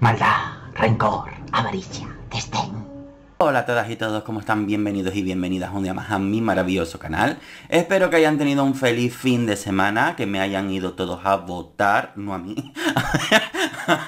Maldad, rencor, avaricia, desdén. Hola a todas y todos, ¿cómo están? Bienvenidos y bienvenidas un día más a mi maravilloso canal. Espero que hayan tenido un feliz fin de semana, que me hayan ido todos a votar, no a mí,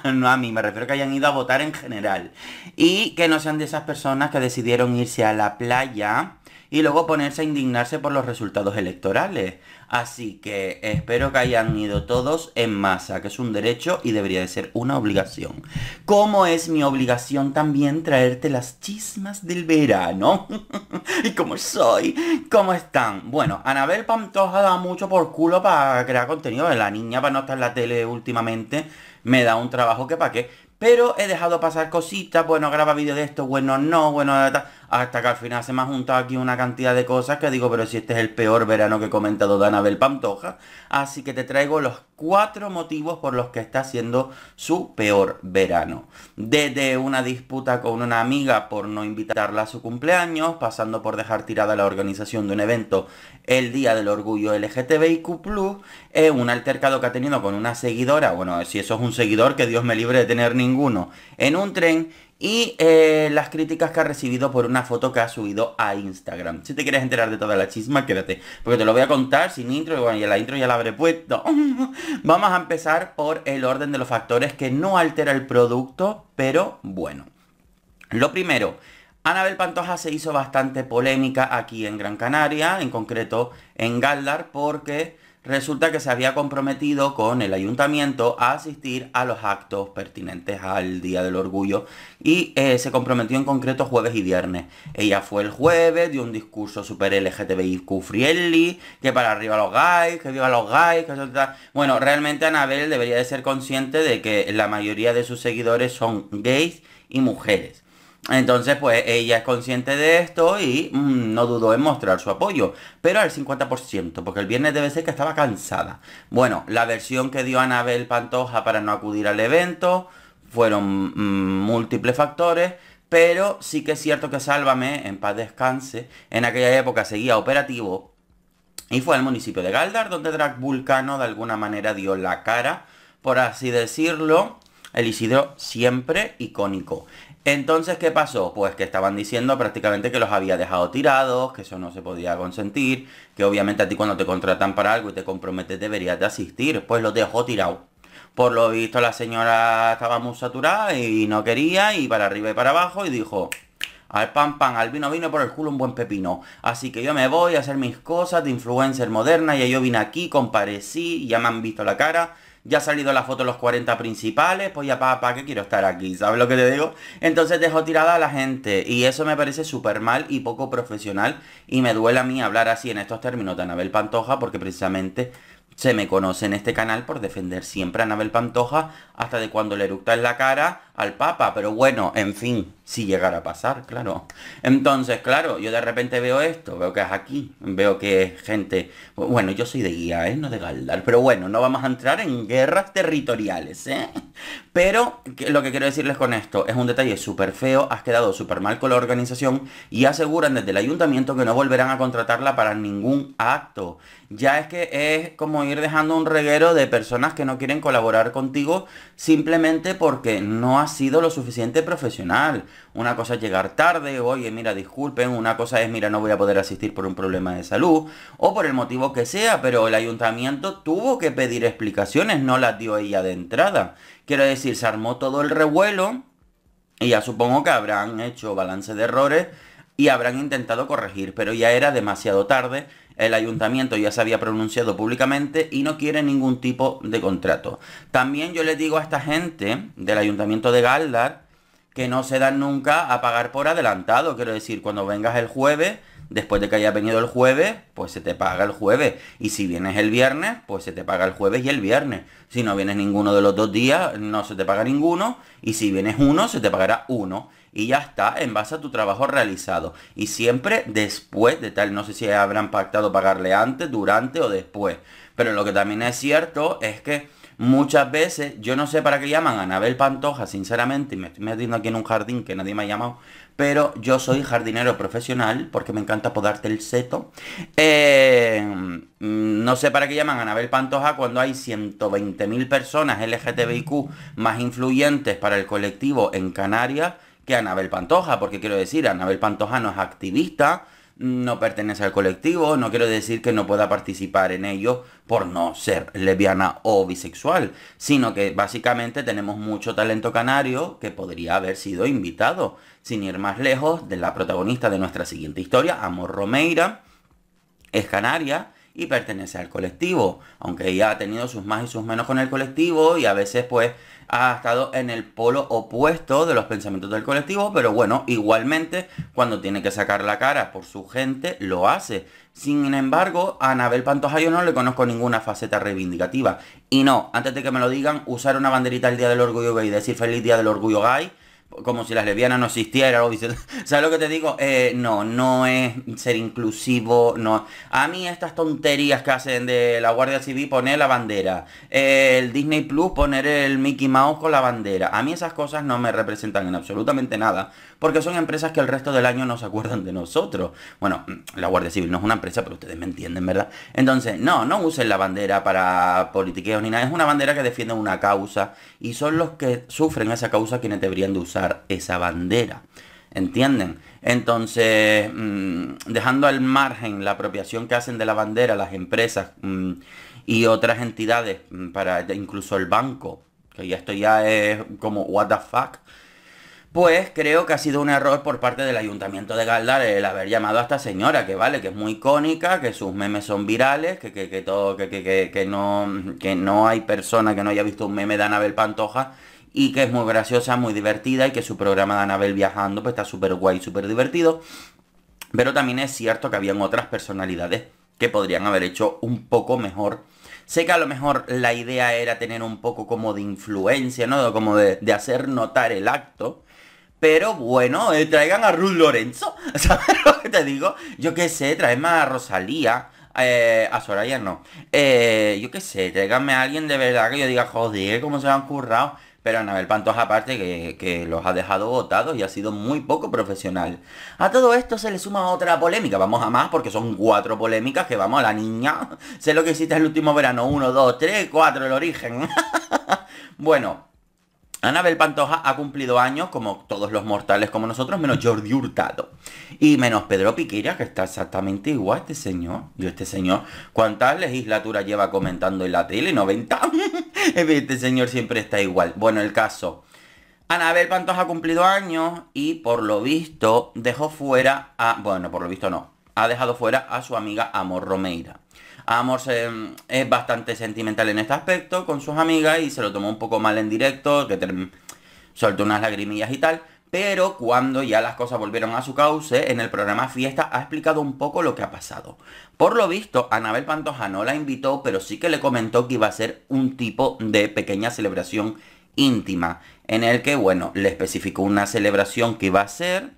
no a mí, me refiero que hayan ido a votar en general. Y que no sean de esas personas que decidieron irse a la playa y luego ponerse a indignarse por los resultados electorales. Así que espero que hayan ido todos en masa, que es un derecho y debería de ser una obligación. Como es mi obligación también traerte las chismas del verano. ¿Y cómo soy? ¿Cómo están? Bueno, Anabel Pantoja da mucho por culo para crear contenido la niña, para no estar en la tele últimamente. Me da un trabajo que para qué. Pero he dejado pasar cositas, bueno, graba vídeos de esto, bueno, no, bueno, tal hasta que al final se me ha juntado aquí una cantidad de cosas que digo, pero si este es el peor verano que he comentado de Anabel Pantoja, así que te traigo los cuatro motivos por los que está siendo su peor verano. Desde una disputa con una amiga por no invitarla a su cumpleaños, pasando por dejar tirada la organización de un evento el Día del Orgullo LGTBIQ+, eh, un altercado que ha tenido con una seguidora, bueno, si eso es un seguidor, que Dios me libre de tener ninguno, en un tren y eh, las críticas que ha recibido por una foto que ha subido a Instagram. Si te quieres enterar de toda la chisma, quédate, porque te lo voy a contar sin intro, y bueno, la intro ya la habré puesto. Vamos a empezar por el orden de los factores que no altera el producto, pero bueno. Lo primero, Anabel Pantoja se hizo bastante polémica aquí en Gran Canaria, en concreto en Galdar, porque resulta que se había comprometido con el ayuntamiento a asistir a los actos pertinentes al Día del Orgullo y eh, se comprometió en concreto jueves y viernes. Ella fue el jueves, dio un discurso super LGTBIQ friendly, que para arriba los gays, que viva los gays, que eso Bueno, realmente Anabel debería de ser consciente de que la mayoría de sus seguidores son gays y mujeres. Entonces, pues ella es consciente de esto y mm, no dudó en mostrar su apoyo, pero al 50%, porque el viernes debe ser que estaba cansada. Bueno, la versión que dio Anabel Pantoja para no acudir al evento fueron mm, múltiples factores, pero sí que es cierto que Sálvame, en paz descanse, en aquella época seguía operativo y fue al municipio de Galdar donde Drag Vulcano de alguna manera dio la cara, por así decirlo, el Isidro siempre icónico. Entonces, ¿qué pasó? Pues que estaban diciendo prácticamente que los había dejado tirados, que eso no se podía consentir, que obviamente a ti cuando te contratan para algo y te comprometes deberías de asistir, pues los dejó tirados. Por lo visto la señora estaba muy saturada y no quería y para arriba y para abajo y dijo, al pan pan, al vino vino por el culo un buen pepino. Así que yo me voy a hacer mis cosas de influencer moderna, y yo vine aquí, comparecí, ya me han visto la cara ya ha salido la foto de los 40 principales, pues ya para pa, que quiero estar aquí, ¿sabes lo que te digo? Entonces dejo tirada a la gente y eso me parece súper mal y poco profesional y me duele a mí hablar así en estos términos de Anabel Pantoja porque precisamente se me conoce en este canal por defender siempre a Anabel Pantoja hasta de cuando le eructa en la cara al Papa, pero bueno, en fin, si llegara a pasar, claro. Entonces, claro, yo de repente veo esto, veo que es aquí, veo que es gente... Bueno, yo soy de guía, ¿eh? No de Galdar, pero bueno, no vamos a entrar en guerras territoriales, ¿eh? Pero lo que quiero decirles con esto es un detalle súper feo, has quedado súper mal con la organización y aseguran desde el ayuntamiento que no volverán a contratarla para ningún acto. Ya es que es como ir dejando un reguero de personas que no quieren colaborar contigo simplemente porque no has sido lo suficiente profesional. Una cosa es llegar tarde, oye, mira, disculpen, una cosa es, mira, no voy a poder asistir por un problema de salud, o por el motivo que sea, pero el ayuntamiento tuvo que pedir explicaciones, no las dio ella de entrada. Quiero decir, se armó todo el revuelo y ya supongo que habrán hecho balance de errores y habrán intentado corregir, pero ya era demasiado tarde el ayuntamiento ya se había pronunciado públicamente y no quiere ningún tipo de contrato. También yo le digo a esta gente del ayuntamiento de Galdar que no se dan nunca a pagar por adelantado. Quiero decir, cuando vengas el jueves, después de que haya venido el jueves, pues se te paga el jueves. Y si vienes el viernes, pues se te paga el jueves y el viernes. Si no vienes ninguno de los dos días, no se te paga ninguno. Y si vienes uno, se te pagará uno y ya está en base a tu trabajo realizado. Y siempre después de tal, no sé si habrán pactado pagarle antes, durante o después. Pero lo que también es cierto es que muchas veces, yo no sé para qué llaman a Anabel Pantoja, sinceramente, y me estoy metiendo aquí en un jardín que nadie me ha llamado, pero yo soy jardinero profesional porque me encanta podarte el seto. Eh, mm, no sé para qué llaman a Anabel Pantoja cuando hay 120.000 personas LGTBIQ más influyentes para el colectivo en Canarias que Anabel Pantoja, porque quiero decir, Anabel Pantoja no es activista, no pertenece al colectivo, no quiero decir que no pueda participar en ello por no ser lesbiana o bisexual, sino que básicamente tenemos mucho talento canario que podría haber sido invitado, sin ir más lejos de la protagonista de nuestra siguiente historia, Amor Romeira, es canaria, y pertenece al colectivo, aunque ella ha tenido sus más y sus menos con el colectivo y a veces pues ha estado en el polo opuesto de los pensamientos del colectivo, pero bueno, igualmente cuando tiene que sacar la cara por su gente, lo hace. Sin embargo, a Anabel Pantoja yo no le conozco ninguna faceta reivindicativa. Y no, antes de que me lo digan, usar una banderita el Día del Orgullo Gay y decir feliz Día del Orgullo Gay como si las lesbianas no existieran. O ¿Sabes lo que te digo? Eh, no, no es ser inclusivo. No. A mí estas tonterías que hacen de la Guardia Civil poner la bandera. el Disney Plus poner el Mickey Mouse con la bandera. A mí esas cosas no me representan en absolutamente nada porque son empresas que el resto del año no se acuerdan de nosotros. Bueno, la Guardia Civil no es una empresa, pero ustedes me entienden, ¿verdad? Entonces, no, no usen la bandera para politiqueos ni nada. Es una bandera que defiende una causa y son los que sufren esa causa quienes deberían de usar esa bandera. ¿Entienden? Entonces, mm, dejando al margen la apropiación que hacen de la bandera las empresas mm, y otras entidades, mm, para incluso el banco, que ya esto ya es como what the fuck, pues creo que ha sido un error por parte del Ayuntamiento de Galdar el haber llamado a esta señora, que vale, que es muy icónica, que sus memes son virales, que, todo, que, que, no, que no hay persona que no haya visto un meme de Anabel Pantoja y que es muy graciosa, muy divertida y que su programa de Anabel viajando pues está súper guay, súper divertido. Pero también es cierto que habían otras personalidades que podrían haber hecho un poco mejor. Sé que a lo mejor la idea era tener un poco como de influencia, ¿no? Como de hacer notar el acto. Pero bueno, eh, traigan a Ruth Lorenzo. ¿Sabes lo que te digo? Yo qué sé, traedme a Rosalía. Eh, a Soraya no. Eh, yo qué sé, traiganme a alguien de verdad que yo diga, joder, cómo se han currado. Pero Anabel Pantoja aparte que, los ha dejado votados y ha sido muy poco profesional. A todo esto se le suma otra polémica, vamos a más porque son cuatro polémicas que vamos, a la niña, sé lo que hiciste el último verano, uno, dos, tres, cuatro, el origen. bueno, Anabel Pantoja ha cumplido años como todos los mortales como nosotros, menos Jordi Hurtado. Y menos Pedro Piquera, que está exactamente igual este señor. Y este señor, ¿cuántas legislaturas lleva comentando en la tele? ¿90? este señor siempre está igual. Bueno, el caso. Anabel Pantoja ha cumplido años y por lo visto dejó fuera a... Bueno, por lo visto no. Ha dejado fuera a su amiga Amor Romeira. Amor eh, es bastante sentimental en este aspecto con sus amigas y se lo tomó un poco mal en directo, que soltó unas lagrimillas y tal. Pero cuando ya las cosas volvieron a su cauce, en el programa Fiesta ha explicado un poco lo que ha pasado. Por lo visto, Anabel Pantoja no la invitó, pero sí que le comentó que iba a ser un tipo de pequeña celebración íntima, en el que, bueno, le especificó una celebración que iba a ser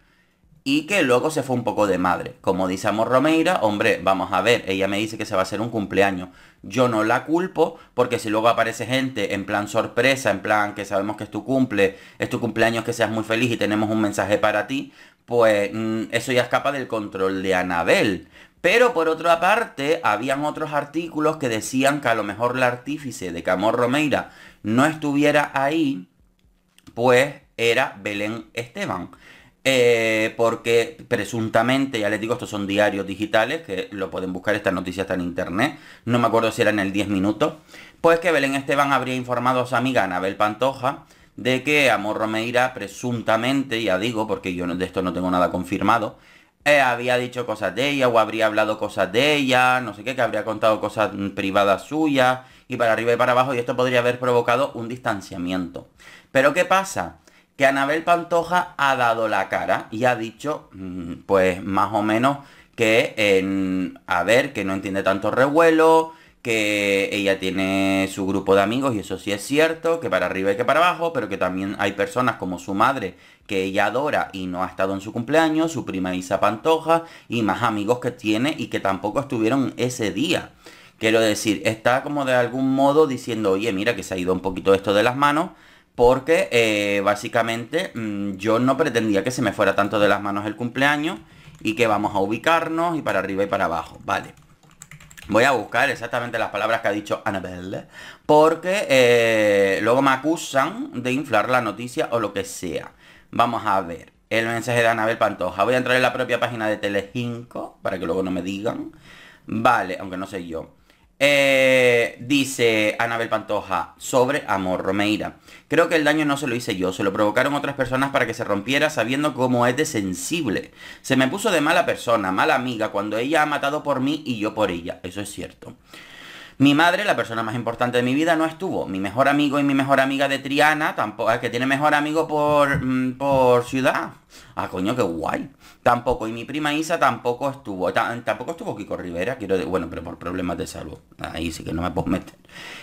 y que luego se fue un poco de madre. Como dice Amor Romeira, hombre, vamos a ver, ella me dice que se va a hacer un cumpleaños. Yo no la culpo porque si luego aparece gente en plan sorpresa, en plan que sabemos que es tu cumple, es tu cumpleaños, que seas muy feliz y tenemos un mensaje para ti, pues mm, eso ya escapa del control de Anabel. Pero por otra parte, habían otros artículos que decían que a lo mejor la artífice de que Amor Romeira no estuviera ahí, pues era Belén Esteban eh, porque presuntamente, ya les digo, estos son diarios digitales que lo pueden buscar, esta noticia está en internet, no me acuerdo si era en el 10 minutos, pues que Belén Esteban habría informado a su amiga Anabel Pantoja de que Amor Romeira presuntamente, ya digo, porque yo de esto no tengo nada confirmado, eh, había dicho cosas de ella o habría hablado cosas de ella, no sé qué, que habría contado cosas privadas suyas y para arriba y para abajo y esto podría haber provocado un distanciamiento. Pero ¿qué pasa? que Anabel Pantoja ha dado la cara y ha dicho, mm, pues más o menos, que, en, a ver, que no entiende tanto revuelo, que ella tiene su grupo de amigos y eso sí es cierto, que para arriba y que para abajo, pero que también hay personas como su madre que ella adora y no ha estado en su cumpleaños, su prima Isa Pantoja y más amigos que tiene y que tampoco estuvieron ese día. Quiero decir, está como de algún modo diciendo, oye, mira que se ha ido un poquito esto de las manos porque eh, básicamente mm, yo no pretendía que se me fuera tanto de las manos el cumpleaños y que vamos a ubicarnos y para arriba y para abajo, vale. Voy a buscar exactamente las palabras que ha dicho Anabel porque eh, luego me acusan de inflar la noticia o lo que sea. Vamos a ver, el mensaje de Anabel Pantoja. Voy a entrar en la propia página de Telecinco, para que luego no me digan. Vale, aunque no sé yo. Eh, dice Anabel Pantoja sobre Amor Romeira. Creo que el daño no se lo hice yo, se lo provocaron otras personas para que se rompiera sabiendo cómo es de sensible. Se me puso de mala persona, mala amiga, cuando ella ha matado por mí y yo por ella. Eso es cierto. Mi madre, la persona más importante de mi vida, no estuvo. Mi mejor amigo y mi mejor amiga de Triana, tampoco, que tiene mejor amigo por, mm, por ciudad. Ah, coño, qué guay. Tampoco, y mi prima Isa tampoco estuvo. tampoco estuvo Kiko Rivera, quiero decir, bueno, pero por problemas de salud. Ahí sí que no me puedo meter.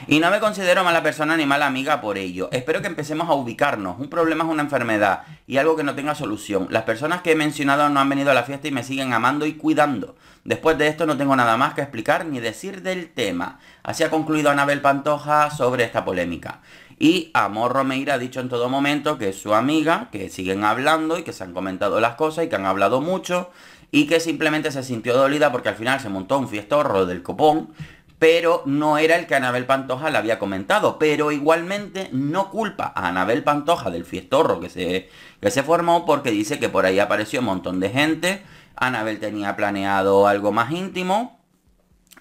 Y no me considero mala persona ni mala amiga por ello. Espero que empecemos a ubicarnos. Un problema es una enfermedad y algo que no tenga solución. Las personas que he mencionado no han venido a la fiesta y me siguen amando y cuidando. Después de esto no tengo nada más que explicar ni decir del tema. Así ha concluido Anabel Pantoja sobre esta polémica. Y Amor Romeira ha dicho en todo momento que es su amiga, que siguen hablando y que se han comentado las cosas y que han hablado mucho y que simplemente se sintió dolida porque al final se montó un fiestorro del copón, pero no era el que Anabel Pantoja le había comentado. Pero igualmente no culpa a Anabel Pantoja del fiestorro que se, que se formó porque dice que por ahí apareció un montón de gente. Anabel tenía planeado algo más íntimo.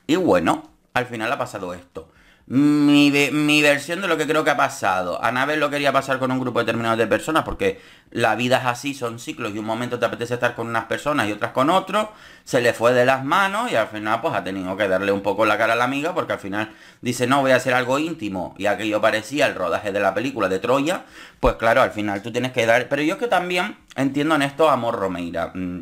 Y bueno, al final ha pasado esto mi, mi versión de lo que creo que ha pasado. Anabel lo quería pasar con un grupo determinado de personas porque la vida es así, son ciclos y un momento te apetece estar con unas personas y otras con otros. Se le fue de las manos y al final pues ha tenido que darle un poco la cara a la amiga porque al final dice no, voy a hacer algo íntimo y aquello parecía el rodaje de la película de Troya. Pues claro, al final tú tienes que dar... Pero yo es que también entiendo en esto Amor Romeira. Mm,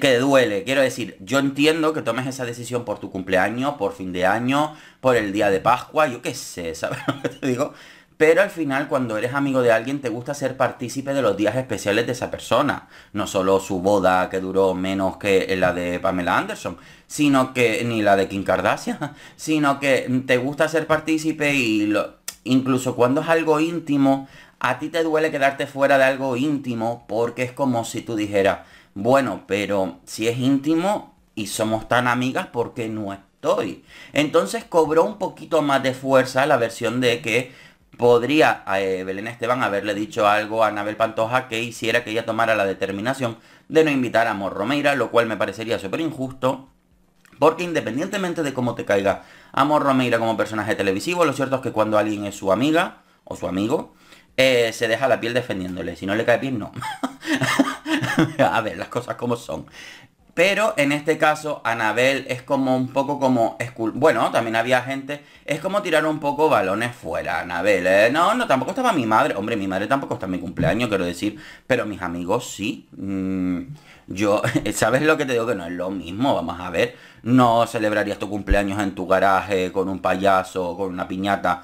que duele. Quiero decir, yo entiendo que tomes esa decisión por tu cumpleaños, por fin de año, por el día de Pascua, yo qué sé, ¿sabes lo que te digo? Pero al final, cuando eres amigo de alguien, te gusta ser partícipe de los días especiales de esa persona. No solo su boda, que duró menos que la de Pamela Anderson, sino que, ni la de Kim Kardashian, sino que te gusta ser partícipe y lo, incluso cuando es algo íntimo, a ti te duele quedarte fuera de algo íntimo porque es como si tú dijeras, bueno, pero si es íntimo y somos tan amigas, ¿por qué no estoy? Entonces cobró un poquito más de fuerza la versión de que podría eh, Belén Esteban haberle dicho algo a Anabel Pantoja que hiciera que ella tomara la determinación de no invitar a Amor Romeira, lo cual me parecería súper injusto. Porque independientemente de cómo te caiga Amor Romeira como personaje televisivo, lo cierto es que cuando alguien es su amiga o su amigo, eh, se deja la piel defendiéndole. Si no le cae piel, no. a ver, las cosas como son. Pero en este caso, Anabel es como un poco como... Bueno, también había gente... Es como tirar un poco balones fuera, Anabel. ¿eh? No, no, tampoco estaba mi madre. Hombre, mi madre tampoco está en mi cumpleaños, quiero decir. Pero mis amigos sí. Mm, yo, ¿sabes lo que te digo? Que no es lo mismo, vamos a ver. No celebrarías tu cumpleaños en tu garaje con un payaso, con una piñata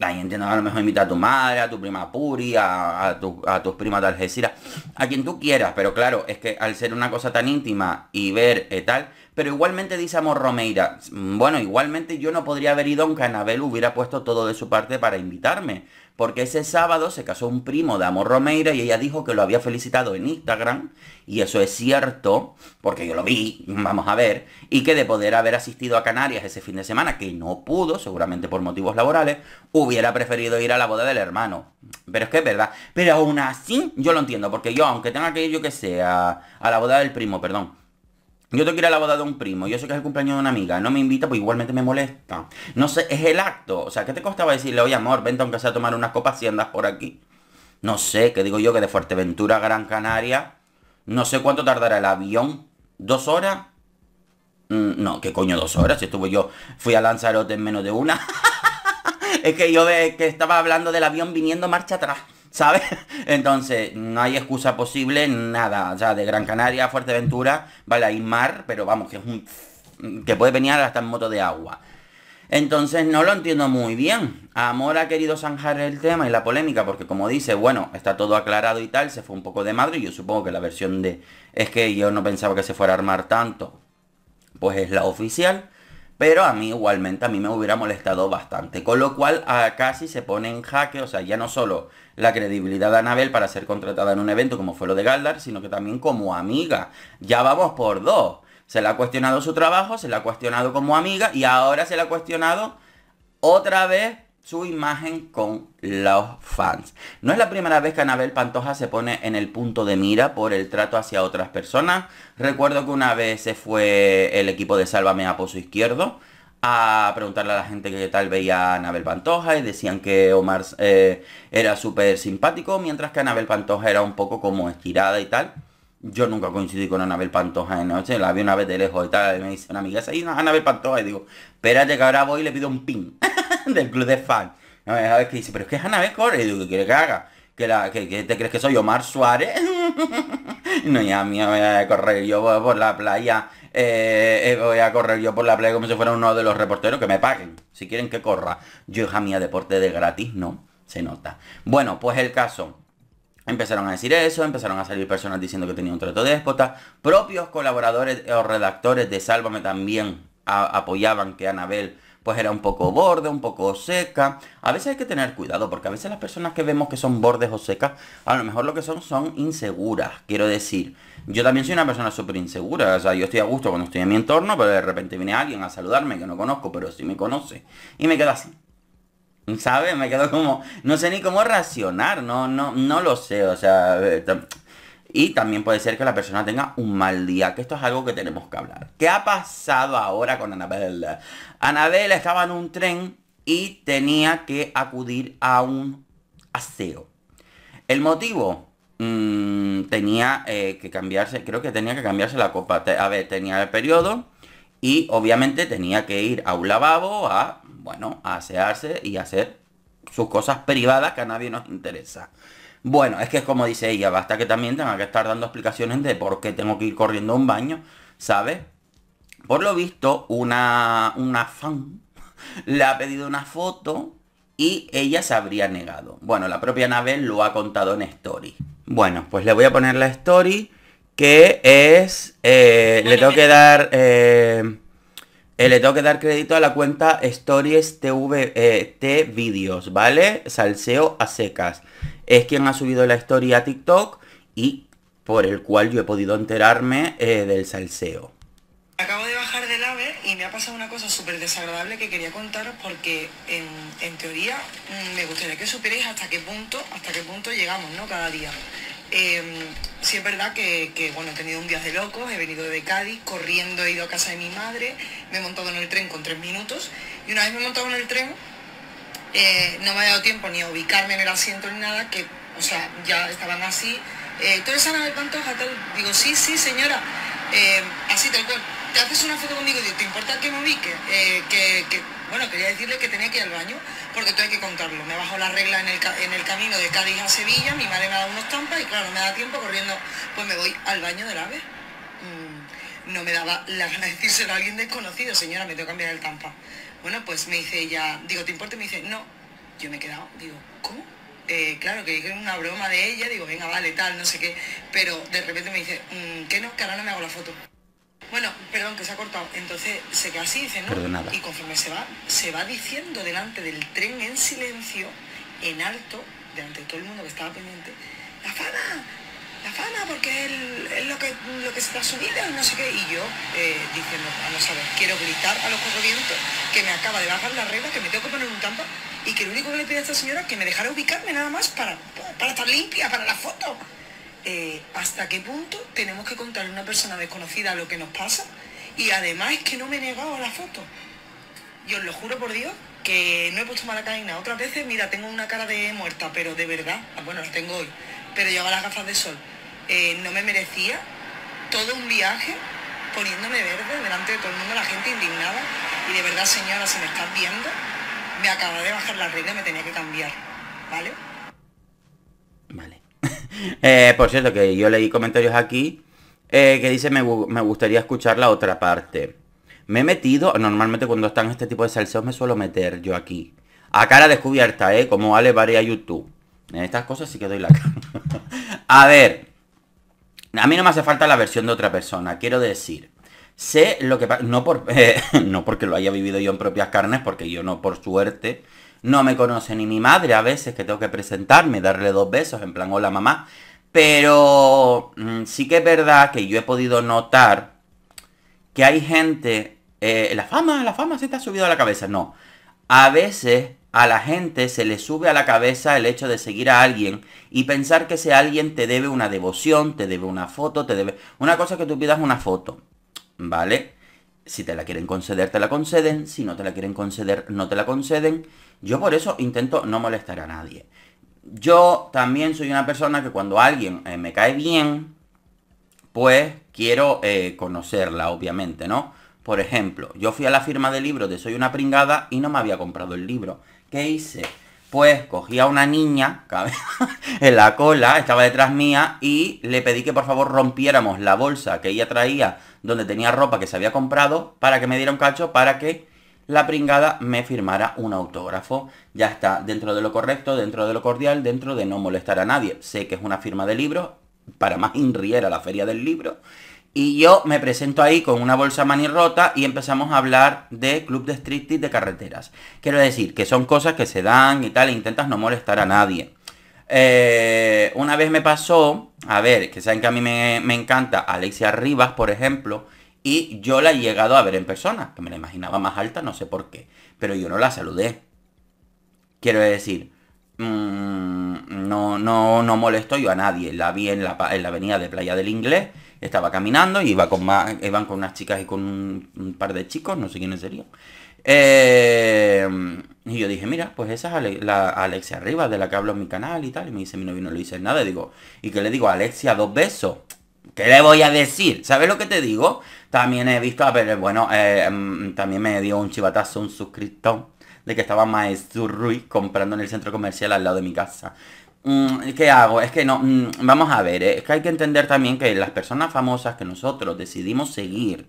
Ahí entiendo, a lo mejor invita a tu madre, a tu prima Puri, a, tus primas de Algeciras, a quien tú quieras, pero claro, es que al ser una cosa tan íntima y ver y eh, tal, pero igualmente dice Amor Romeira, mm, bueno, igualmente yo no podría haber ido aunque Anabel hubiera puesto todo de su parte para invitarme, porque ese sábado se casó un primo de Amor Romeira y ella dijo que lo había felicitado en Instagram, y eso es cierto, porque yo lo vi, vamos a ver, y que de poder haber asistido a Canarias ese fin de semana, que no pudo, seguramente por motivos laborales, hubiera preferido ir a la boda del hermano. Pero es que es verdad, pero aún así yo lo entiendo, porque yo, aunque tenga que ir, yo que sea a la boda del primo, perdón, yo tengo que ir a la boda de un primo, yo sé que es el cumpleaños de una amiga, no me invita, pues igualmente me molesta. No sé, es el acto. O sea, ¿qué te costaba decirle, oye amor, vente aunque sea a tomar unas copas si andas por aquí? No sé, ¿qué digo yo que de Fuerteventura a Gran Canaria, no sé cuánto tardará el avión. ¿Dos horas? Mm, no, ¿qué coño dos horas? Si estuve yo, fui a Lanzarote en menos de una. es que yo ve que estaba hablando del avión viniendo marcha atrás. ¿sabes? Entonces, no hay excusa posible, nada. ya de Gran Canaria a Fuerteventura, vale, hay mar, pero vamos, que es un... que puede venir hasta en moto de agua. Entonces no lo entiendo muy bien. Amor ha querido zanjar el tema y la polémica porque como dice, bueno, está todo aclarado y tal, se fue un poco de madre y yo supongo que la versión de es que yo no pensaba que se fuera a armar tanto, pues es la oficial. Pero a mí igualmente, a mí me hubiera molestado bastante. Con lo cual a casi se pone en jaque, o sea, ya no solo la credibilidad de Anabel para ser contratada en un evento como fue lo de Galdar, sino que también como amiga. Ya vamos por dos. Se le ha cuestionado su trabajo, se le ha cuestionado como amiga y ahora se le ha cuestionado otra vez su imagen con los fans. No es la primera vez que Anabel Pantoja se pone en el punto de mira por el trato hacia otras personas. Recuerdo que una vez se fue el equipo de Sálvame a Pozo Izquierdo a preguntarle a la gente qué tal veía a Anabel Pantoja y decían que Omar eh, era súper simpático, mientras que Anabel Pantoja era un poco como estirada y tal. Yo nunca coincidí con Anabel Pantoja de noche, la vi una vez de lejos y tal, y me dice una amiga, ahí no, Anabel Pantoja, y digo, espérate que ahora voy y le pido un pin del club de fans, No, me que dice, pero es que es Anabel Corre, y digo, ¿qué quiere que haga? ¿Que, te crees que soy Omar Suárez? no, ya mía, voy a correr yo por la playa, eh, eh, voy a correr yo por la playa como si fuera uno de los reporteros que me paguen, si quieren que corra. Yo, hija mía, deporte de gratis, no, se nota. Bueno, pues el caso, Empezaron a decir eso, empezaron a salir personas diciendo que tenía un trato de déspota. Propios colaboradores o redactores de Sálvame también apoyaban que Anabel pues era un poco borde, un poco seca. A veces hay que tener cuidado porque a veces las personas que vemos que son bordes o secas, a lo mejor lo que son son inseguras. Quiero decir, yo también soy una persona súper insegura. O sea, yo estoy a gusto cuando estoy en mi entorno, pero de repente viene alguien a saludarme que no conozco, pero sí me conoce. Y me queda así. ¿Sabes? Me quedo como... No sé ni cómo racionar no, no, no lo sé, o sea... Eh, y también puede ser que la persona tenga un mal día, que esto es algo que tenemos que hablar. ¿Qué ha pasado ahora con Anabel? Anabel estaba en un tren y tenía que acudir a un aseo. El motivo, mm, tenía eh, que cambiarse, creo que tenía que cambiarse la copa. a ver, tenía el periodo y obviamente tenía que ir a un lavabo a bueno, asearse y hacer sus cosas privadas que a nadie nos interesa. Bueno, es que es como dice ella, basta que también tenga que estar dando explicaciones de por qué tengo que ir corriendo a un baño, ¿sabes? Por lo visto, una, una fan le ha pedido una foto y ella se habría negado. Bueno, la propia nave lo ha contado en story. Bueno, pues le voy a poner la story que es... Eh, le tengo que dar... Eh, eh, le tengo que dar crédito a la cuenta Stories TV, eh, Videos, ¿vale? Salseo a secas. Es quien ha subido la historia a TikTok y por el cual yo he podido enterarme eh, del salseo. Acabo de bajar del AVE y me ha pasado una cosa súper desagradable que quería contaros porque en, teoría mm, me gustaría que supierais hasta qué punto, hasta qué punto llegamos, ¿no? Cada día. Eh, sí es verdad que, bueno, he tenido un día de locos, he venido de Cádiz, corriendo he ido a casa de mi madre, me he montado en el tren con tres minutos y una vez me he montado en el tren eh, no me ha dado tiempo ni a ubicarme en el asiento ni nada, que, o sea, ya estaban así. Eh, ¿Tú eres Ana del Pantoja? Digo, sí, sí, señora. Em, así tal cual. Te haces una foto conmigo y ¿te importa que me ubique? Eh, que bueno, quería decirle que tenía que ir al baño, porque tengo hay que contarlo. Me bajo la regla en el, en el camino de Cádiz a Sevilla, mi madre me ha dado unos tampas y claro, me da tiempo corriendo, pues me voy al baño del ave. Mm, no me daba la gana de decírselo a alguien desconocido, señora, me tengo que cambiar el tampa. Bueno, pues me dice ella, digo, ¿te importa? me dice, no. Yo me he quedado, digo, ¿cómo? Eh, claro, que dije una broma de ella, digo, venga, vale, tal, no sé qué. Pero de repente me dice, ¿qué mm, que no, que ahora no me hago la foto. Bueno, perdón, que se ha cortado. Entonces se queda así, dice, ¿no? Y conforme se va, se va diciendo delante del tren en silencio, en alto, delante de todo el mundo que estaba pendiente, la fama, la fama, porque es, lo, que, lo que se está no sé qué. Y yo eh, diciendo, a no saber, quiero gritar a los corrovientos que me acaba de bajar la regla, que me tengo que poner un tampa y que lo único que le pide a esta señora es que me dejara ubicarme nada más para, para estar limpia, para la foto. Eh, hasta qué punto tenemos que contarle a una persona desconocida lo que nos pasa. Y además es que no me he negado a la foto. yo os lo juro por Dios que no he puesto mala cadena. Otras veces, mira, tengo una cara de muerta, pero de verdad, ah, bueno, la tengo hoy, pero llevaba las gafas de sol. Eh, no me merecía todo un viaje poniéndome verde delante de todo el mundo, la gente indignada. Y de verdad, señora, si me estás viendo, me acaba de bajar la red y me tenía que cambiar. ¿Vale? Eh, por cierto, que yo leí comentarios aquí eh, que dice, me, gustaría escuchar la otra parte. Me he metido, normalmente cuando están este tipo de salseos me suelo meter yo aquí. A cara descubierta, ¿eh? Como Ale varía YouTube. En estas cosas sí que doy la cara. a ver, a mí no me hace falta la versión de otra persona, quiero decir. Sé lo que pasa, no, por, eh, no porque lo haya vivido yo en propias carnes, porque yo no, por suerte, no me conoce ni mi madre a veces que tengo que presentarme, darle dos besos, en plan, hola mamá. Pero mm, sí que es verdad que yo he podido notar que hay gente... Eh, la fama, la fama se te ha subido a la cabeza. No. A veces a la gente se le sube a la cabeza el hecho de seguir a alguien y pensar que ese alguien te debe una devoción, te debe una foto, te debe... Una cosa es que tú pidas una foto, ¿vale? Si te la quieren conceder, te la conceden. Si no te la quieren conceder, no te la conceden. Yo por eso intento no molestar a nadie. Yo también soy una persona que cuando alguien eh, me cae bien, pues quiero eh, conocerla, obviamente, ¿no? Por ejemplo, yo fui a la firma de libros de Soy una pringada y no me había comprado el libro. ¿Qué hice? Pues cogí a una niña en la cola, estaba detrás mía, y le pedí que por favor rompiéramos la bolsa que ella traía donde tenía ropa que se había comprado para que me diera un cacho para que la pringada me firmara un autógrafo. Ya está, dentro de lo correcto, dentro de lo cordial, dentro de no molestar a nadie. Sé que es una firma de libros, para más inriera la feria del libro, y yo me presento ahí con una bolsa manirrota y empezamos a hablar de club de striptease de carreteras. Quiero decir que son cosas que se dan y tal, e intentas no molestar a nadie. Eh, una vez me pasó, a ver, que saben que a mí me, encanta Alexia Rivas, por ejemplo, y yo la he llegado a ver en persona, que me la imaginaba más alta, no sé por qué, pero yo no la saludé. Quiero decir, mm, no, no, no molesto yo a nadie. La vi en la, en la avenida de Playa del Inglés estaba caminando y iba con más, iban con unas chicas y con un, par de chicos, no sé quiénes serían. Eh, y yo dije, mira, pues esa es la Alexia arriba de la que hablo en mi canal y tal. Y me dice, mi novio no le dice nada. Y digo, ¿y qué le digo? Alexia, dos besos. ¿Qué le voy a decir? ¿Sabes lo que te digo? También he visto, a ver, bueno, eh, mm, también me dio un chivatazo un suscriptor de que estaba Maestro Ruiz comprando en el centro comercial al lado de mi casa. Mm, ¿Qué hago? Es que no, mm, vamos a ver, eh, es que hay que entender también que las personas famosas que nosotros decidimos seguir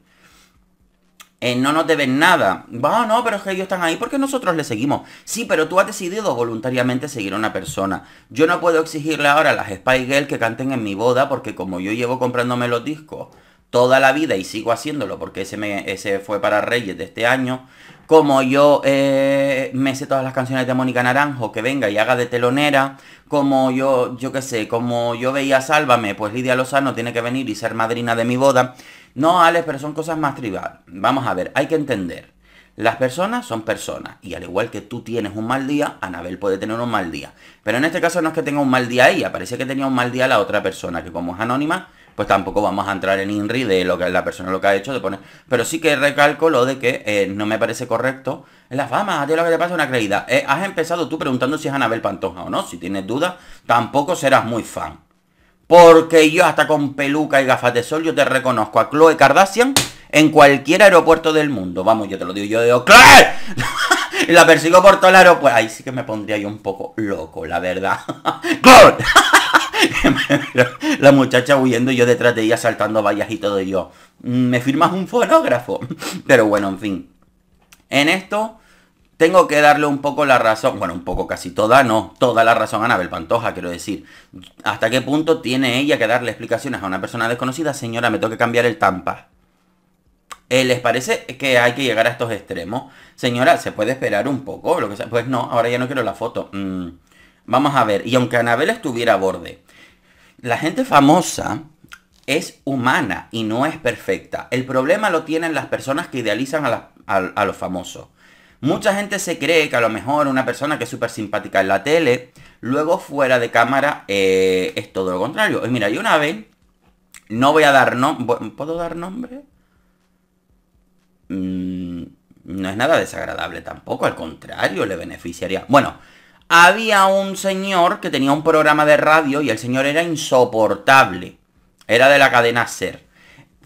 eh, no nos deben nada. Va, no, pero es que ellos están ahí porque nosotros les seguimos. Sí, pero tú has decidido voluntariamente seguir a una persona. Yo no puedo exigirle ahora a las Spy Girls que canten en mi boda porque como yo llevo comprándome los discos toda la vida y sigo haciéndolo porque ese fue para Reyes de este año, como yo eh, me sé todas las canciones de Mónica Naranjo, que venga y haga de telonera, como yo, yo qué sé, como yo veía Sálvame, pues Lidia Lozano tiene que venir y ser madrina de mi boda. No, Alex, pero son cosas más tribales. Vamos a ver, hay que entender. Las personas son personas. Y al igual que tú tienes un mal día, Anabel puede tener un mal día. Pero en este caso no es que tenga un mal día ella, parece que tenía un mal día la otra persona, que como es anónima, pues tampoco vamos a entrar en INRI de lo que la persona lo que ha hecho de poner. Pero sí que recalco lo de que eh, no me parece correcto. En la fama, a ti lo que te pasa es una creída. Eh, has empezado tú preguntando si es Anabel Pantoja o no. Si tienes dudas, tampoco serás muy fan. Porque yo hasta con peluca y gafas de sol, yo te reconozco a Chloe Kardashian en cualquier aeropuerto del mundo. Vamos, yo te lo digo, yo digo, ¡Chloe! la persigo por Tolaro, pues Ahí sí que me pondría yo un poco loco, la verdad. la muchacha huyendo, y yo detrás de ella saltando vallas y todo y yo. Mm, ¿Me firmas un fonógrafo? Pero bueno, en fin. En esto tengo que darle un poco la razón, bueno, un poco casi toda, no, toda la razón a Anabel Pantoja, quiero decir. ¿Hasta qué punto tiene ella que darle explicaciones a una persona desconocida? Señora, me tengo cambiar el tampa. Eh, ¿Les parece que hay que llegar a estos extremos? Señora, ¿se puede esperar un poco? Pues no, ahora ya no quiero la foto. Mm, vamos a ver, y aunque Anabel estuviera a borde, la gente famosa es humana y no es perfecta. El problema lo tienen las personas que idealizan a, los famosos. Mucha gente se cree que a lo mejor una persona que es súper simpática en la tele, luego fuera de cámara eh, es todo lo contrario. Y mira, yo una vez, no voy a dar nombre, ¿puedo dar nombre? Mm, no es nada desagradable tampoco, al contrario, le beneficiaría. Bueno, había un señor que tenía un programa de radio y el señor era insoportable. Era de la cadena Ser.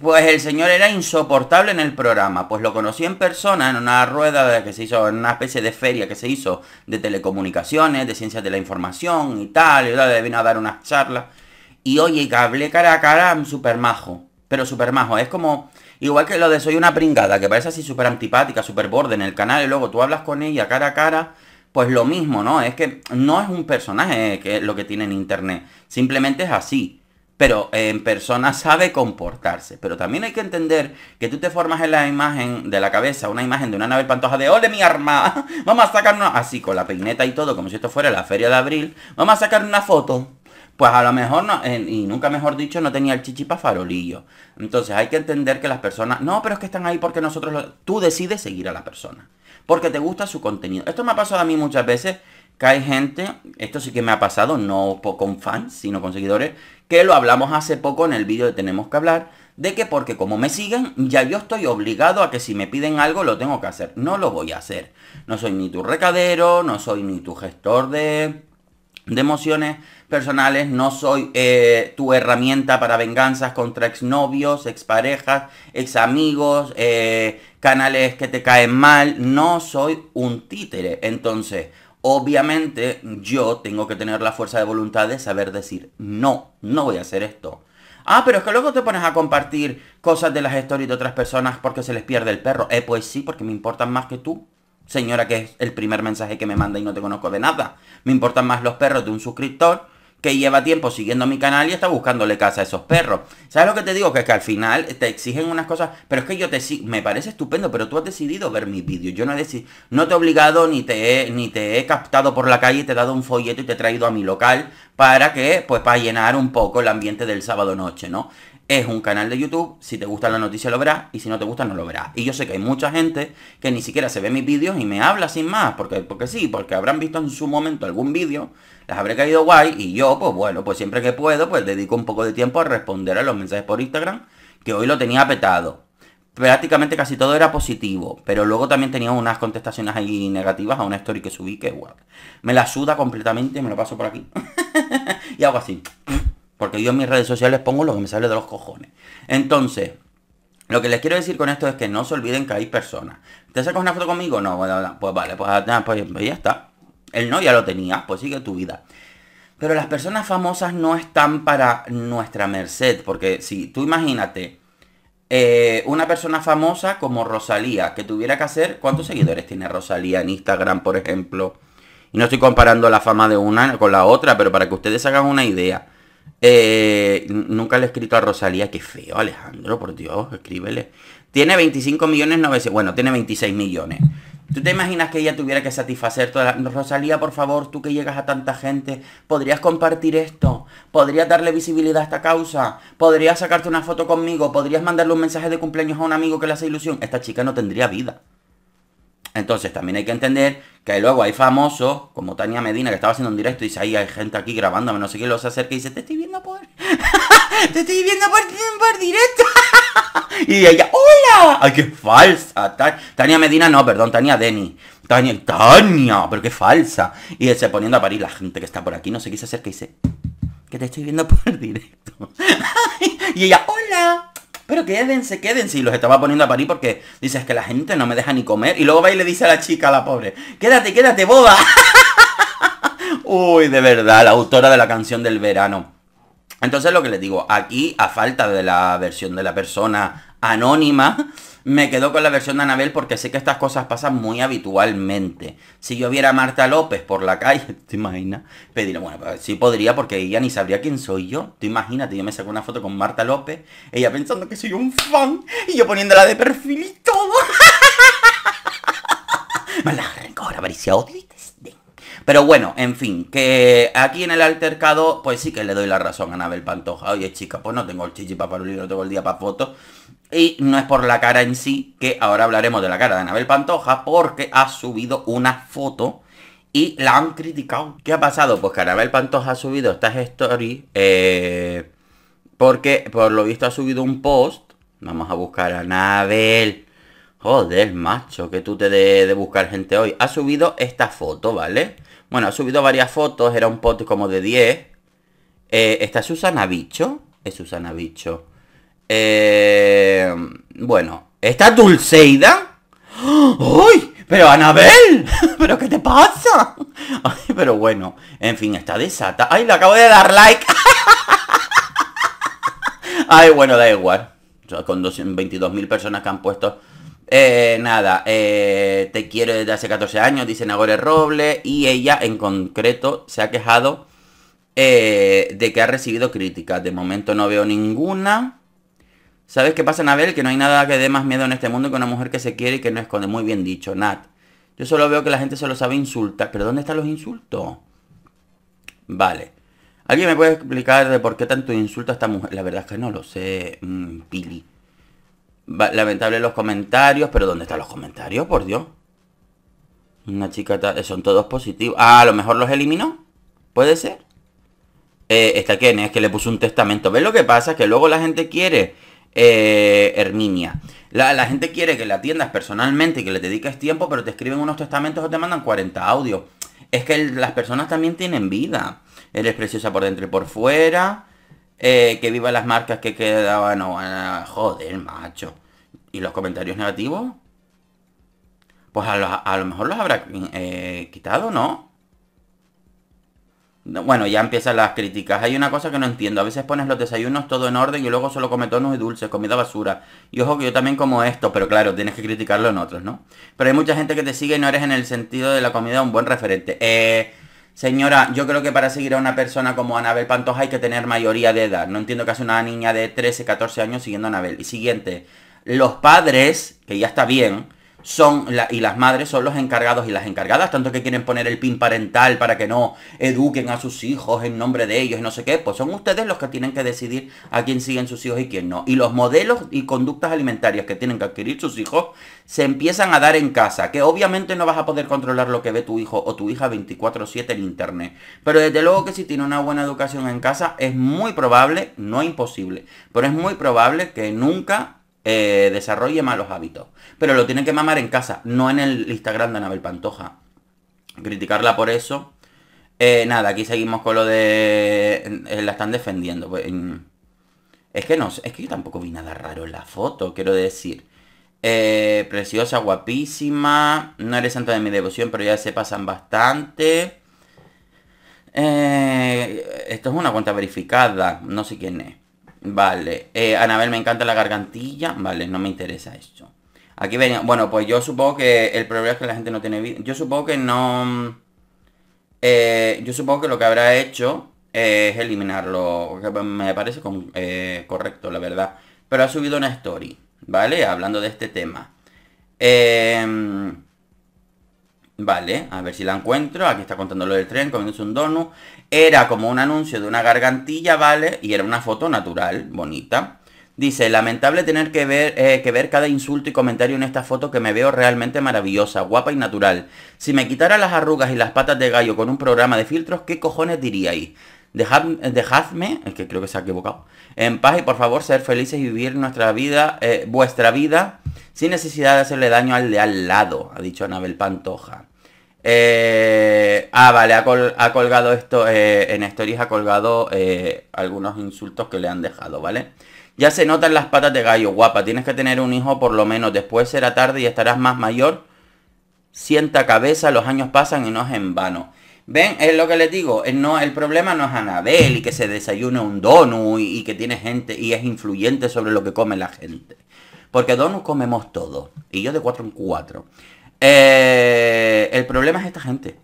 Pues el señor era insoportable en el programa, pues lo conocí en persona en una rueda que se hizo, en una especie de feria que se hizo de telecomunicaciones, de ciencias de la información y tal, y le vino a dar unas charlas. Y oye, que hablé cara a cara, super majo, pero super majo, es como, Igual que lo de soy una pringada, que parece así súper antipática, súper borde en el canal y luego tú hablas con ella cara a cara, pues lo mismo, ¿no? Es que no es un personaje que es lo que tiene en internet, simplemente es así. Pero en persona sabe comportarse. Pero también hay que entender que tú te formas en la imagen de la cabeza, una imagen de una nave pantoja de ¡Ole mi arma! Vamos a sacarnos así con la peineta y todo, como si esto fuera la feria de abril. Vamos a sacar una foto pues a lo mejor y nunca mejor dicho, no tenía el para farolillo. Entonces hay que entender que las personas, no, pero es que están ahí porque nosotros, tú decides seguir a la persona, porque te gusta su contenido. Esto me ha pasado a mí muchas veces, que hay gente, esto sí que me ha pasado, no con fans, sino con seguidores, que lo hablamos hace poco en el vídeo de Tenemos que hablar, de que porque como me siguen, ya yo estoy obligado a que si me piden algo lo tengo que hacer. No lo voy a hacer. No soy ni tu recadero, no soy ni tu gestor de emociones personales, no soy eh, tu herramienta para venganzas contra exnovios, exparejas, examigos, amigos eh, canales que te caen mal, no soy un títere. Entonces, obviamente yo tengo que tener la fuerza de voluntad de saber decir, no, no voy a hacer esto. Ah, pero es que luego te pones a compartir cosas de las historias de otras personas porque se les pierde el perro. Eh, pues sí, porque me importan más que tú. Señora, que es el primer mensaje que me manda y no te conozco de nada. Me importan más los perros de un suscriptor que lleva tiempo siguiendo mi canal y está buscándole casa a esos perros. ¿Sabes lo que te digo? Que es que al final te exigen unas cosas, pero es que yo te me parece estupendo, pero tú has decidido ver mi vídeo. Yo no he no te he obligado ni te he, ni te he captado por la calle y te he dado un folleto y te he traído a mi local para que pues para llenar un poco el ambiente del sábado noche, ¿no? Es un canal de YouTube, si te gusta la noticia lo verás y si no te gusta no lo verás. Y yo sé que hay mucha gente que ni siquiera se ve mis vídeos y me habla sin más, porque, porque sí, porque habrán visto en su momento algún vídeo, les habré caído guay y yo, pues bueno, pues siempre que puedo, pues dedico un poco de tiempo a responder a los mensajes por Instagram, que hoy lo tenía petado prácticamente casi todo era positivo, pero luego también tenía unas contestaciones ahí negativas a una story que subí que, igual me la suda completamente, me lo paso por aquí y hago así. Porque yo en mis redes sociales pongo lo que me sale de los cojones. Entonces, lo que les quiero decir con esto es que no se olviden que hay personas. ¿Te sacas una foto conmigo? No, pues vale, pues, ah, pues, pues ya está. Él no ya lo tenía, pues sigue tu vida. Pero las personas famosas no están para nuestra merced, porque si tú imagínate eh, una persona famosa como Rosalía, que tuviera que hacer, ¿cuántos seguidores tiene Rosalía en Instagram, por ejemplo? Y no estoy comparando la fama de una con la otra, pero para que ustedes hagan una idea. Eh, nunca le he escrito a Rosalía, qué feo Alejandro, por Dios, escríbele. Tiene 25 millones 900, bueno, tiene 26 millones. ¿Tú te imaginas que ella tuviera que satisfacer toda la... Rosalía, por favor, tú que llegas a tanta gente, ¿podrías compartir esto? ¿Podrías darle visibilidad a esta causa? ¿Podrías sacarte una foto conmigo? ¿Podrías mandarle un mensaje de cumpleaños a un amigo que le hace ilusión? Esta chica no tendría vida. Entonces también hay que entender que luego hay famosos, como Tania Medina, que estaba haciendo un directo y dice, ahí hay gente aquí grabándome, no sé qué, los acerca y dice, te estoy viendo por... te estoy viendo por, directo. y ella, hola. Ay, qué falsa. Tania Medina, no, perdón, Tania Denny. Tania, Tania, pero qué falsa. Y se poniendo a parir la gente que está por aquí, no sé qué, se acerca y dice, que te estoy viendo por directo. y ella, hola pero quédense, quédense. Y los estaba poniendo a parir porque dices que la gente no me deja ni comer. Y luego va y le dice a la chica, a la pobre, quédate, quédate, boba. Uy, de verdad, la autora de la canción del verano. Entonces lo que les digo, aquí a falta de la versión de la persona anónima, me quedo con la versión de Anabel porque sé que estas cosas pasan muy habitualmente. Si yo viera a Marta López por la calle, ¿te imaginas? Pediría, bueno, pues, sí podría porque ella ni sabría quién soy yo. Tú imagínate, yo me saco una foto con Marta López, ella pensando que soy un fan y yo poniéndola de perfil y todo. ahora, Pero bueno, en fin, que aquí en el altercado, pues sí que le doy la razón a Anabel Pantoja. Oye, chica, pues no tengo el chichi para un libro tengo el día para fotos. Y no es por la cara en sí, que ahora hablaremos de la cara de Anabel Pantoja, porque ha subido una foto y la han criticado. ¿Qué ha pasado? Pues que Anabel Pantoja ha subido estas stories eh, porque por lo visto ha subido un post. Vamos a buscar a Anabel. Joder, macho, que tú te de, de buscar gente hoy. Ha subido esta foto, ¿vale? Bueno, ha subido varias fotos, era un post como de 10. Eh, está Susana Bicho. Es Susana Bicho. Eh, bueno, ¿está Dulceida? ¡Uy! ¡Pero Anabel! ¿Pero qué te pasa? pero bueno, en fin, está desata. ¡Ay, le acabo de dar like! Ay, bueno, da igual. Con 22.000 personas que han puesto eh, nada, eh, te quiero desde hace 14 años, dice Nagore Roble, y ella en concreto se ha quejado eh, de que ha recibido críticas. De momento no veo ninguna. ¿Sabes qué pasa, Nabel? Que no hay nada que dé más miedo en este mundo que una mujer que se quiere y que no esconde. Muy bien dicho, Nat. Yo solo veo que la gente lo sabe insultar. ¿Pero dónde están los insultos? Vale. ¿Alguien me puede explicar de por qué tanto insulta a esta mujer? La verdad es que no lo sé, mm, Pili. lamentable los comentarios, pero ¿dónde están los comentarios? Por Dios. Una chica... Son todos positivos. Ah, a lo mejor los eliminó. ¿Puede ser? Eh, ¿Esta quién es? Que le puso un testamento. ¿Ves lo que pasa? Que luego la gente quiere eh, Herminia. La, gente quiere que la atiendas personalmente y que le dediques tiempo, pero te escriben unos testamentos o te mandan 40 audios. Es que las personas también tienen vida. Eres preciosa por dentro y por fuera. Eh, que viva las marcas que quedaban. Ah, joder, macho. ¿Y los comentarios negativos? Pues a lo, mejor los habrá eh, quitado, ¿no? Bueno, ya empiezan las críticas. Hay una cosa que no entiendo. A veces pones los desayunos todo en orden y luego solo tonos y dulces, comida basura. Y ojo que yo también como esto, pero claro, tienes que criticarlo en otros, ¿no? Pero hay mucha gente que te sigue y no eres en el sentido de la comida un buen referente. Eh, señora, yo creo que para seguir a una persona como Anabel Pantoja hay que tener mayoría de edad. No entiendo que hace una niña de 13, 14 años siguiendo a Anabel. Y siguiente, los padres, que ya está bien, son la, y las madres son los encargados y las encargadas, tanto que quieren poner el pin parental para que no eduquen a sus hijos en nombre de ellos y no sé qué, pues son ustedes los que tienen que decidir a quién siguen sus hijos y quién no. Y los modelos y conductas alimentarias que tienen que adquirir sus hijos se empiezan a dar en casa, que obviamente no vas a poder controlar lo que ve tu hijo o tu hija 24/7 en internet, pero desde luego que si tiene una buena educación en casa es muy probable, no imposible, pero es muy probable que nunca eh, desarrolle malos hábitos. Pero lo tienen que mamar en casa, no en el Instagram de Anabel Pantoja. Criticarla por eso. Eh, nada, aquí seguimos con lo de... Eh, la están defendiendo. Pues, es que no, es que yo tampoco vi nada raro en la foto, quiero decir. preciosa, guapísima. No eres santa de mi devoción, pero ya se pasan bastante. esto es una cuenta verificada. No sé quién es. Vale, eh, Anabel me encanta la gargantilla. Vale, no me interesa esto. Aquí venía. Bueno, pues yo supongo que el problema es que la gente no tiene vida. Yo supongo que no... Mm, eh, yo supongo que lo que habrá hecho es eliminarlo. Pues, me parece eh, correcto, la verdad. Pero ha subido una story, ¿vale? Hablando de este tema. Eh, Vale, a ver si la encuentro. Aquí está contando lo del tren, con un donut. Era como un anuncio de una gargantilla, ¿vale? Y era una foto natural, bonita. Dice, lamentable tener que ver, eh, que ver cada insulto y comentario en esta foto que me veo realmente maravillosa, guapa y natural. Si me quitara las arrugas y las patas de gallo con un programa de filtros, ¿qué cojones diríais? dejadme, es que creo que se ha equivocado, en paz y por favor ser felices y vivir nuestra vida, eh, vuestra vida sin necesidad de hacerle daño al de al lado, ha dicho Anabel Pantoja. Eh, ah, vale, ha, colgado esto, eh, en Stories ha colgado algunos insultos que le han dejado, ¿vale? Ya se notan las patas de gallo, guapa, tienes que tener un hijo por lo menos, después será tarde y estarás más mayor. Sienta cabeza, los años pasan y no es en vano. ¿Ven? Es lo que les digo. Eh, no, el problema no es Anabel y que se desayuna un donu y, que tiene gente y es influyente sobre lo que come la gente. Porque donu comemos todo. Y yo de cuatro en cuatro. Eh, el problema es esta gente.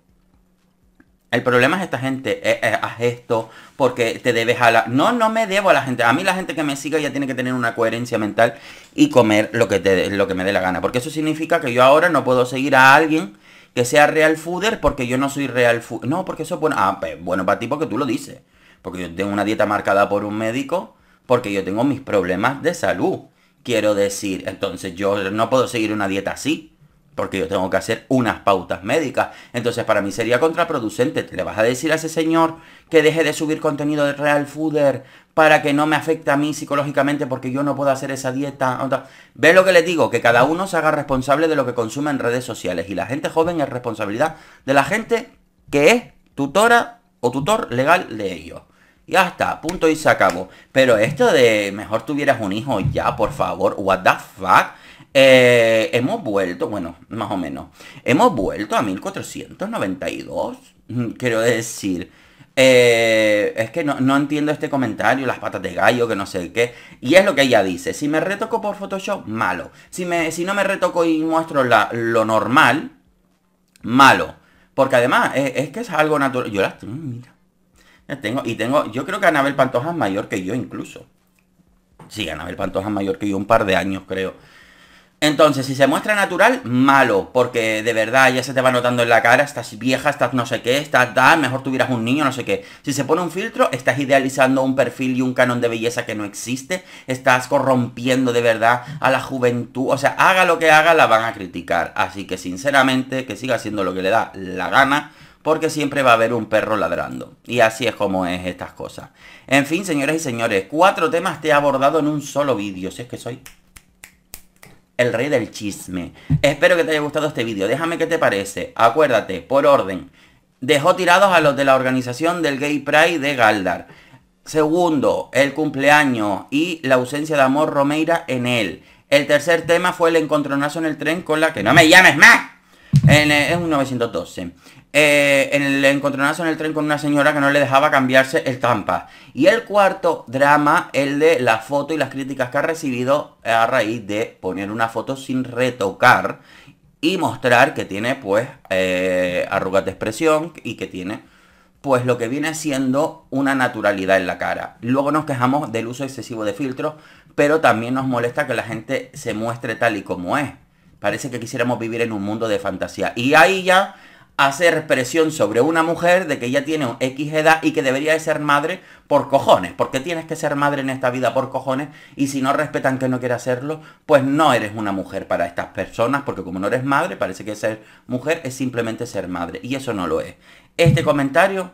El problema es esta gente, eh, haz esto porque te debes a la... No, no me debo a la gente. A mí la gente que me siga ya tiene que tener una coherencia mental y comer lo que, te, lo que me dé la gana. Porque eso significa que yo ahora no puedo seguir a alguien sea real fooder porque yo no soy real No, porque eso es bueno. Ah, pues, bueno para ti porque tú lo dices. Porque yo tengo una dieta marcada por un médico, porque yo tengo mis problemas de salud. Quiero decir, entonces yo no puedo seguir una dieta así porque yo tengo que hacer unas pautas médicas. Entonces para mí sería contraproducente. le vas a decir a ese señor que deje de subir contenido de Real Fooder para que no me afecte a mí psicológicamente porque yo no puedo hacer esa dieta. Ve lo que le digo, que cada uno se haga responsable de lo que consume en redes sociales. Y la gente joven es responsabilidad de la gente que es tutora o tutor legal de ellos. Ya está, punto y se acabó. Pero esto de mejor tuvieras un hijo ya, por favor, what the fuck? Eh, hemos vuelto, bueno, más o menos. Hemos vuelto a 1492. Mm, quiero decir, eh, es que no, entiendo este comentario, las patas de gallo, que no sé qué. Y es lo que ella dice. Si me retoco por Photoshop, malo. Si, me, si no me retoco y muestro lo normal, malo. Porque además, es, que es algo natural. Yo las tengo, mira. Y tengo, yo creo que Anabel Pantoja es mayor que yo incluso. Sí, Anabel Pantoja es mayor que yo un par de años, creo. Entonces, si se muestra natural, malo, porque de verdad ya se te va notando en la cara, estás vieja, estás no sé qué, estás tal, mejor tuvieras un niño, no sé qué. Si se pone un filtro, estás idealizando un perfil y un canon de belleza que no existe, estás corrompiendo de verdad a la juventud, o sea, haga lo que haga, la van a criticar. Así que sinceramente, que siga haciendo lo que le da la gana, porque siempre va a haber un perro ladrando. Y así es como es estas cosas. En fin, señores y señores, cuatro temas te he abordado en un solo vídeo, si es que soy el rey del chisme. Espero que te haya gustado este vídeo. Déjame qué te parece. Acuérdate, por orden. Dejó tirados a los de la organización del Gay Pride de Galdar. Segundo, el cumpleaños y la ausencia de amor Romeira en él. El tercer tema fue el encontronazo en el tren con la que no me llames más. En, eh, es un 912 eh, en el encontronazo en el tren con una señora que no le dejaba cambiarse el tampa. Y el cuarto drama, el de la foto y las críticas que ha recibido a raíz de poner una foto sin retocar y mostrar que tiene pues eh, arrugas de expresión y que tiene pues lo que viene siendo una naturalidad en la cara. Luego nos quejamos del uso excesivo de filtros, pero también nos molesta que la gente se muestre tal y como es. Parece que quisiéramos vivir en un mundo de fantasía. Y ahí ya hacer presión sobre una mujer de que ya tiene X edad y que debería de ser madre por cojones. Porque tienes que ser madre en esta vida por cojones y si no respetan que no quiere hacerlo, pues no eres una mujer para estas personas porque como no eres madre, parece que ser mujer es simplemente ser madre y eso no lo es. Este comentario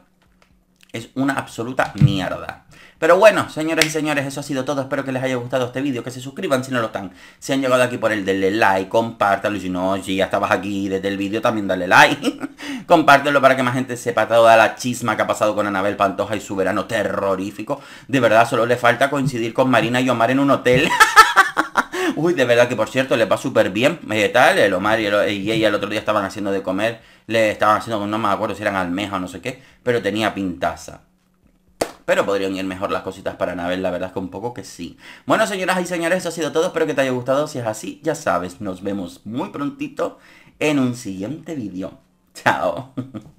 es una absoluta mierda. Pero bueno, señores y señores, eso ha sido todo. Espero que les haya gustado este vídeo, que se suscriban si no lo están. Si han llegado aquí por el denle like, Compártanlo. Y si no, si ya estabas aquí desde el vídeo, también dale like. Compártelo para que más gente sepa toda la chisma que ha pasado con Anabel Pantoja y su verano terrorífico. De verdad, solo le falta coincidir con Marina y Omar en un hotel. Uy, de verdad que por cierto le va súper bien. Eh, tal, el Omar y, ella el otro día estaban haciendo de comer. Le estaban haciendo, con no me acuerdo si eran almeja o no sé qué. Pero tenía pintaza pero podrían ir mejor las cositas para Anabel, la verdad es que un poco que sí. Bueno, señoras y señores, eso ha sido todo, espero que te haya gustado, si es así, ya sabes, nos vemos muy prontito en un siguiente vídeo. Chao.